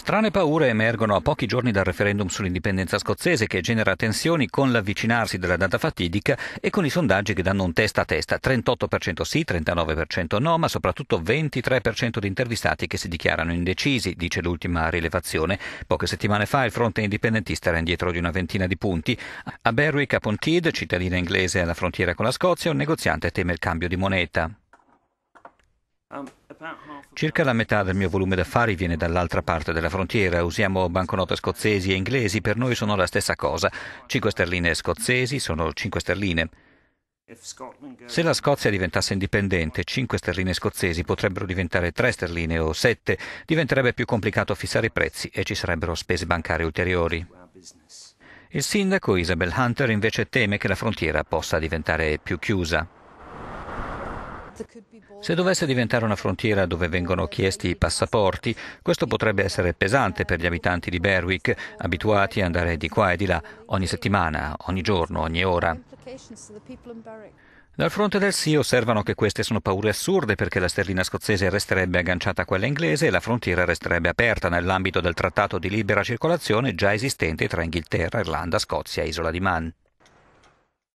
Strane paure emergono a pochi giorni dal referendum sull'indipendenza scozzese che genera tensioni con l'avvicinarsi della data fatidica e con i sondaggi che danno un testa a testa 38% sì, 39% no, ma soprattutto 23% di intervistati che si dichiarano indecisi, dice l'ultima rilevazione. Poche settimane fa il fronte indipendentista era indietro di una ventina di punti. A Berwick, a Pontid, cittadina inglese alla frontiera con la Scozia, un negoziante teme il cambio di moneta. Um. Circa la metà del mio volume d'affari viene dall'altra parte della frontiera. Usiamo banconote scozzesi e inglesi, per noi sono la stessa cosa. 5 sterline scozzesi sono 5 sterline. Se la Scozia diventasse indipendente, 5 sterline scozzesi potrebbero diventare 3 sterline o 7, diventerebbe più complicato fissare i prezzi e ci sarebbero spese bancarie ulteriori. Il sindaco Isabel Hunter invece teme che la frontiera possa diventare più chiusa. Se dovesse diventare una frontiera dove vengono chiesti i passaporti, questo potrebbe essere pesante per gli abitanti di Berwick, abituati ad andare di qua e di là ogni settimana, ogni giorno, ogni ora. Dal fronte del sì osservano che queste sono paure assurde perché la sterlina scozzese resterebbe agganciata a quella inglese e la frontiera resterebbe aperta nell'ambito del trattato di libera circolazione già esistente tra Inghilterra, Irlanda, Scozia e Isola di Man.